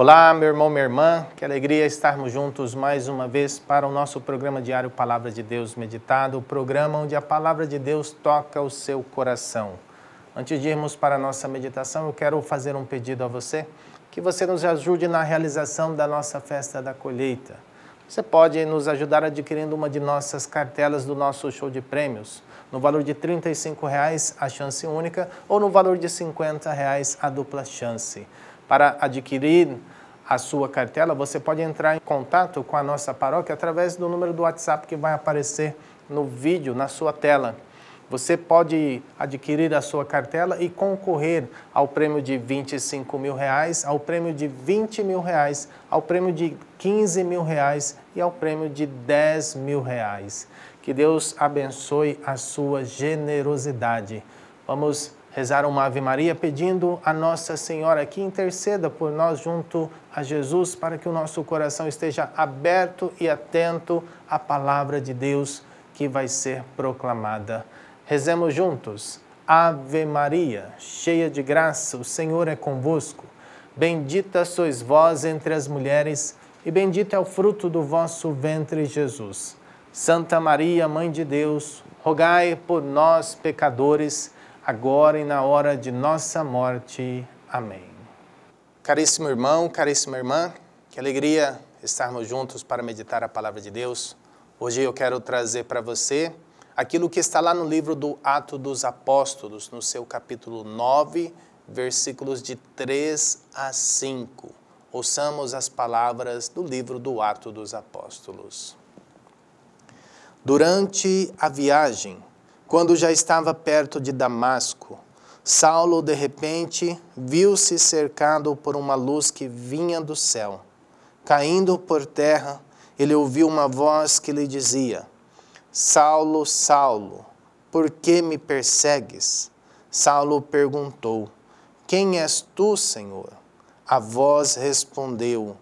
Olá, meu irmão, minha irmã, que alegria estarmos juntos mais uma vez para o nosso programa diário Palavra de Deus Meditado, o programa onde a Palavra de Deus toca o seu coração. Antes de irmos para a nossa meditação, eu quero fazer um pedido a você, que você nos ajude na realização da nossa festa da colheita. Você pode nos ajudar adquirindo uma de nossas cartelas do nosso show de prêmios, no valor de R$ 35,00 a chance única ou no valor de R$ 50,00 a dupla chance para adquirir a sua cartela, você pode entrar em contato com a nossa paróquia através do número do WhatsApp que vai aparecer no vídeo, na sua tela. Você pode adquirir a sua cartela e concorrer ao prêmio de 25 mil reais, ao prêmio de 20 mil reais, ao prêmio de 15 mil reais e ao prêmio de 10 mil reais. Que Deus abençoe a sua generosidade. Vamos rezar uma Ave Maria pedindo a Nossa Senhora que interceda por nós junto a Jesus para que o nosso coração esteja aberto e atento à palavra de Deus que vai ser proclamada. Rezemos juntos. Ave Maria, cheia de graça, o Senhor é convosco. Bendita sois vós entre as mulheres e bendito é o fruto do vosso ventre, Jesus. Santa Maria, Mãe de Deus, rogai por nós, pecadores, agora e na hora de nossa morte. Amém. Caríssimo irmão, caríssima irmã, que alegria estarmos juntos para meditar a palavra de Deus. Hoje eu quero trazer para você aquilo que está lá no livro do Ato dos Apóstolos, no seu capítulo 9, versículos de 3 a 5. Ouçamos as palavras do livro do Ato dos Apóstolos. Durante a viagem, quando já estava perto de Damasco, Saulo, de repente, viu-se cercado por uma luz que vinha do céu. Caindo por terra, ele ouviu uma voz que lhe dizia: Saulo, Saulo, por que me persegues? Saulo perguntou: Quem és tu, Senhor? A voz respondeu: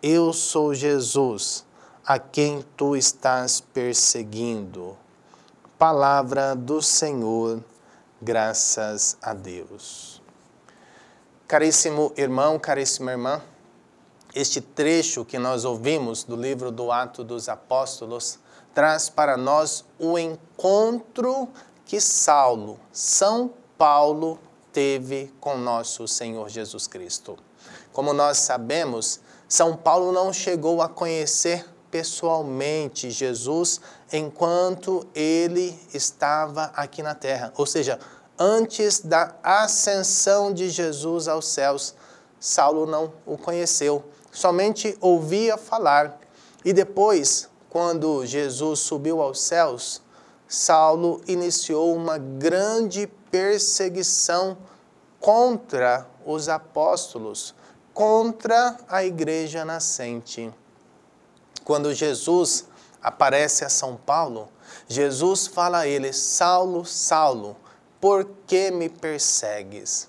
Eu sou Jesus, a quem tu estás perseguindo. Palavra do Senhor, graças a Deus. Caríssimo irmão, caríssima irmã, este trecho que nós ouvimos do livro do Ato dos Apóstolos traz para nós o encontro que Saulo, São Paulo, teve com nosso Senhor Jesus Cristo. Como nós sabemos, São Paulo não chegou a conhecer pessoalmente Jesus enquanto ele estava aqui na terra. Ou seja, antes da ascensão de Jesus aos céus, Saulo não o conheceu, somente ouvia falar. E depois, quando Jesus subiu aos céus, Saulo iniciou uma grande perseguição contra os apóstolos, contra a igreja nascente. Quando Jesus aparece a São Paulo, Jesus fala a ele: Saulo, Saulo, por que me persegues?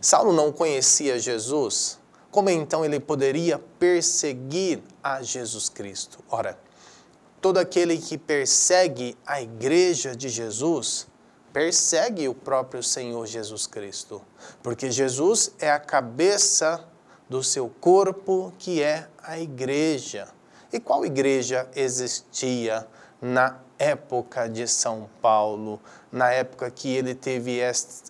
Saulo não conhecia Jesus, como então ele poderia perseguir a Jesus Cristo? Ora, todo aquele que persegue a igreja de Jesus, persegue o próprio Senhor Jesus Cristo, porque Jesus é a cabeça do seu corpo, que é a igreja. E qual igreja existia na época de São Paulo, na época que ele teve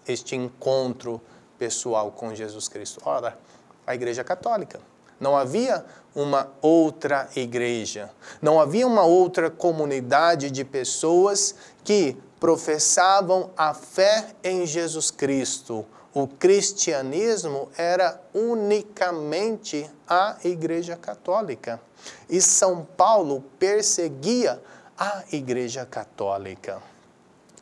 este encontro pessoal com Jesus Cristo? Ora, a Igreja Católica. Não havia uma outra igreja, não havia uma outra comunidade de pessoas que professavam a fé em Jesus Cristo o cristianismo era unicamente a Igreja Católica. E São Paulo perseguia a Igreja Católica.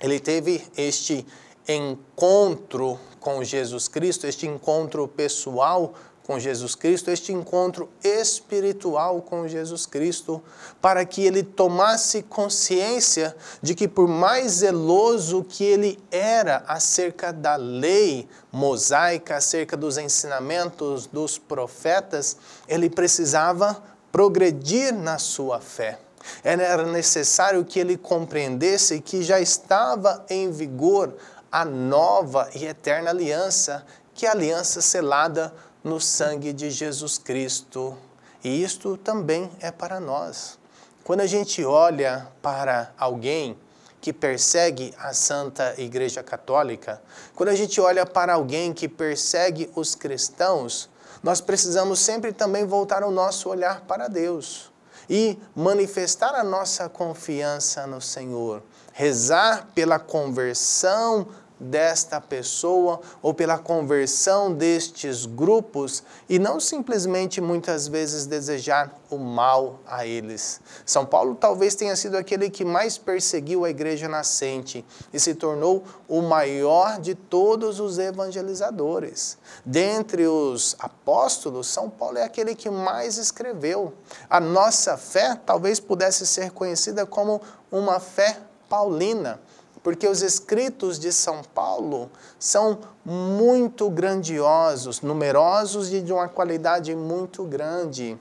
Ele teve este encontro com Jesus Cristo, este encontro pessoal com Jesus Cristo, este encontro espiritual com Jesus Cristo, para que ele tomasse consciência de que, por mais zeloso que ele era acerca da lei mosaica, acerca dos ensinamentos dos profetas, ele precisava progredir na sua fé. Era necessário que ele compreendesse que já estava em vigor a nova e eterna aliança, que é a aliança selada no sangue de Jesus Cristo. E isto também é para nós. Quando a gente olha para alguém que persegue a Santa Igreja Católica, quando a gente olha para alguém que persegue os cristãos, nós precisamos sempre também voltar o nosso olhar para Deus e manifestar a nossa confiança no Senhor, rezar pela conversão desta pessoa ou pela conversão destes grupos e não simplesmente muitas vezes desejar o mal a eles. São Paulo talvez tenha sido aquele que mais perseguiu a igreja nascente e se tornou o maior de todos os evangelizadores. Dentre os apóstolos, São Paulo é aquele que mais escreveu. A nossa fé talvez pudesse ser conhecida como uma fé paulina porque os escritos de São Paulo são muito grandiosos, numerosos e de uma qualidade muito grande.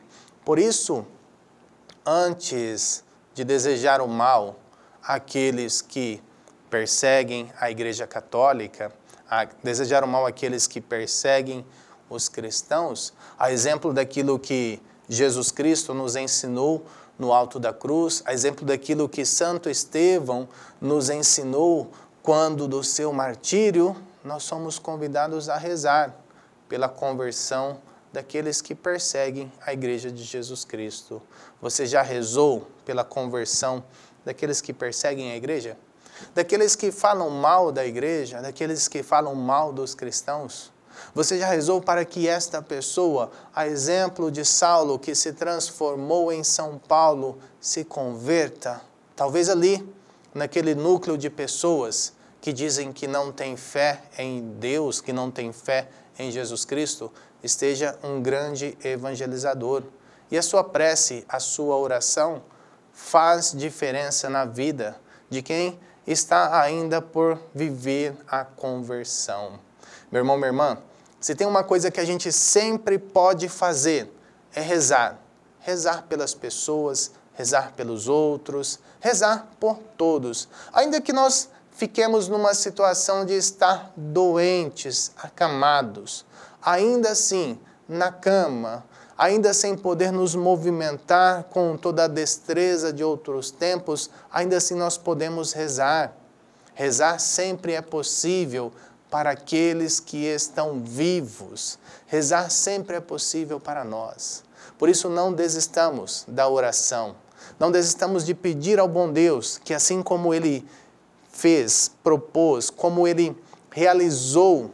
Por isso, antes de desejar o mal àqueles que perseguem a Igreja Católica, a desejar o mal àqueles que perseguem os cristãos, a exemplo daquilo que Jesus Cristo nos ensinou no alto da cruz, a exemplo daquilo que Santo Estevão nos ensinou quando do seu martírio nós somos convidados a rezar pela conversão daqueles que perseguem a igreja de Jesus Cristo. Você já rezou pela conversão daqueles que perseguem a igreja? Daqueles que falam mal da igreja, daqueles que falam mal dos cristãos? Você já rezou para que esta pessoa, a exemplo de Saulo, que se transformou em São Paulo, se converta? Talvez ali, naquele núcleo de pessoas que dizem que não tem fé em Deus, que não tem fé em Jesus Cristo, esteja um grande evangelizador. E a sua prece, a sua oração, faz diferença na vida de quem está ainda por viver a conversão. Meu irmão, minha irmã, se tem uma coisa que a gente sempre pode fazer, é rezar. Rezar pelas pessoas, rezar pelos outros, rezar por todos. Ainda que nós fiquemos numa situação de estar doentes, acamados, ainda assim, na cama, ainda sem poder nos movimentar com toda a destreza de outros tempos, ainda assim nós podemos rezar. Rezar sempre é possível, para aqueles que estão vivos. Rezar sempre é possível para nós. Por isso, não desistamos da oração. Não desistamos de pedir ao bom Deus que, assim como Ele fez, propôs, como Ele realizou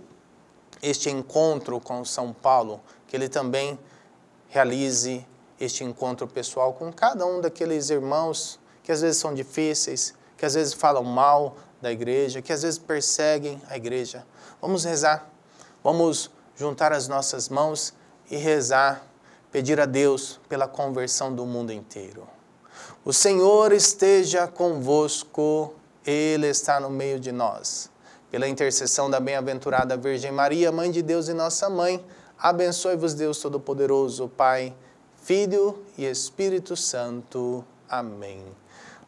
este encontro com São Paulo, que Ele também realize este encontro pessoal com cada um daqueles irmãos que às vezes são difíceis, que às vezes falam mal da igreja, que às vezes perseguem a igreja. Vamos rezar, vamos juntar as nossas mãos e rezar, pedir a Deus pela conversão do mundo inteiro. O Senhor esteja convosco, Ele está no meio de nós. Pela intercessão da bem-aventurada Virgem Maria, Mãe de Deus e nossa mãe, abençoe-vos Deus Todo-Poderoso, Pai, Filho e Espírito Santo. Amém.